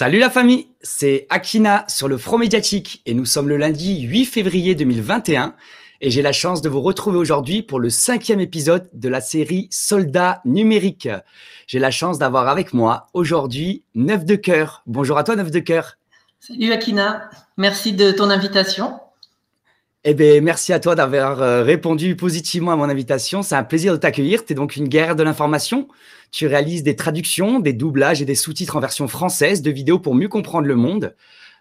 Salut la famille, c'est Akina sur le Front Médiatique et nous sommes le lundi 8 février 2021 et j'ai la chance de vous retrouver aujourd'hui pour le cinquième épisode de la série Soldats numériques. J'ai la chance d'avoir avec moi aujourd'hui Neuf de Cœur. Bonjour à toi Neuf de Cœur. Salut Akina, merci de ton invitation. Eh bien, merci à toi d'avoir euh, répondu positivement à mon invitation. C'est un plaisir de t'accueillir. Tu es donc une guerre de l'information. Tu réalises des traductions, des doublages et des sous-titres en version française de vidéos pour mieux comprendre le monde.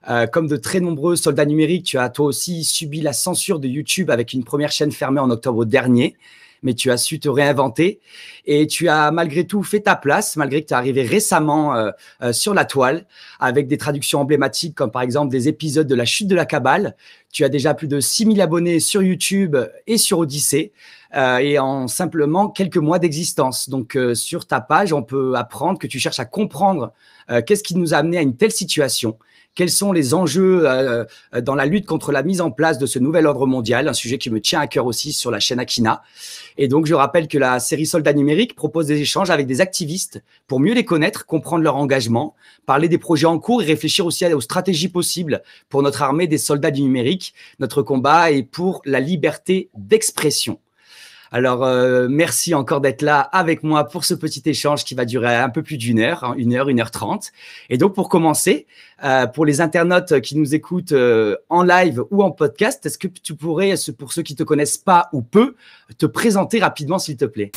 Euh, comme de très nombreux soldats numériques, tu as toi aussi subi la censure de YouTube avec une première chaîne fermée en octobre dernier mais tu as su te réinventer et tu as malgré tout fait ta place, malgré que tu es arrivé récemment euh, euh, sur la toile avec des traductions emblématiques comme par exemple des épisodes de La Chute de la Cabale. Tu as déjà plus de 6000 abonnés sur YouTube et sur Odyssée. Euh, et en simplement quelques mois d'existence. Donc euh, sur ta page, on peut apprendre que tu cherches à comprendre euh, qu'est-ce qui nous a amené à une telle situation, quels sont les enjeux dans la lutte contre la mise en place de ce nouvel ordre mondial, un sujet qui me tient à cœur aussi sur la chaîne Akina. Et donc je rappelle que la série Soldats numériques propose des échanges avec des activistes pour mieux les connaître, comprendre leur engagement, parler des projets en cours et réfléchir aussi aux stratégies possibles pour notre armée des soldats du numérique, notre combat et pour la liberté d'expression. Alors, euh, merci encore d'être là avec moi pour ce petit échange qui va durer un peu plus d'une heure, hein, une heure, une heure trente. Et donc, pour commencer, euh, pour les internautes qui nous écoutent euh, en live ou en podcast, est-ce que tu pourrais, pour ceux qui ne te connaissent pas ou peu, te présenter rapidement, s'il te plaît